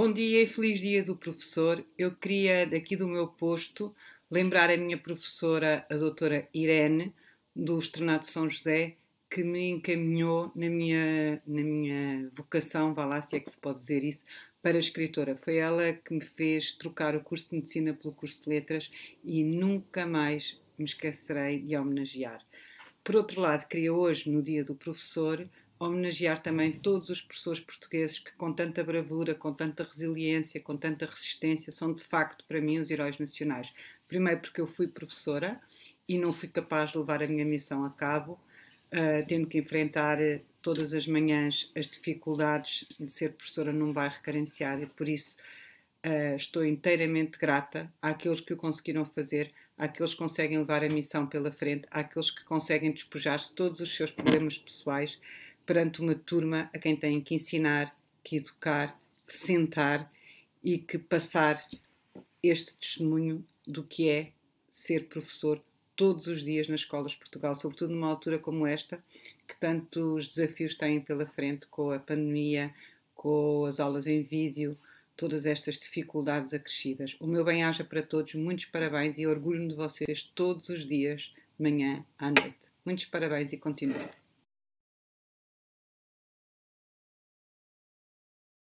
Bom dia e feliz dia do professor. Eu queria, daqui do meu posto, lembrar a minha professora, a doutora Irene, do Estrenado de São José, que me encaminhou na minha, na minha vocação, vá lá se é que se pode dizer isso, para escritora. Foi ela que me fez trocar o curso de Medicina pelo curso de Letras e nunca mais me esquecerei de homenagear. Por outro lado, queria hoje, no Dia do Professor, homenagear também todos os professores portugueses que, com tanta bravura, com tanta resiliência, com tanta resistência, são de facto para mim os heróis nacionais. Primeiro, porque eu fui professora e não fui capaz de levar a minha missão a cabo, uh, tendo que enfrentar eh, todas as manhãs as dificuldades de ser professora num bairro carenciado e por isso uh, estou inteiramente grata àqueles que o conseguiram fazer, àqueles que conseguem levar a missão pela frente, àqueles que conseguem despojar-se todos os seus problemas pessoais perante uma turma a quem têm que ensinar, que educar, que sentar e que passar este testemunho do que é ser professor todos os dias nas escolas de Portugal, sobretudo numa altura como esta, que tantos desafios têm pela frente com a pandemia, com as aulas em vídeo, todas estas dificuldades acrescidas. O meu bem-aja para todos, muitos parabéns e orgulho-me de vocês todos os dias, manhã à noite. Muitos parabéns e continuem.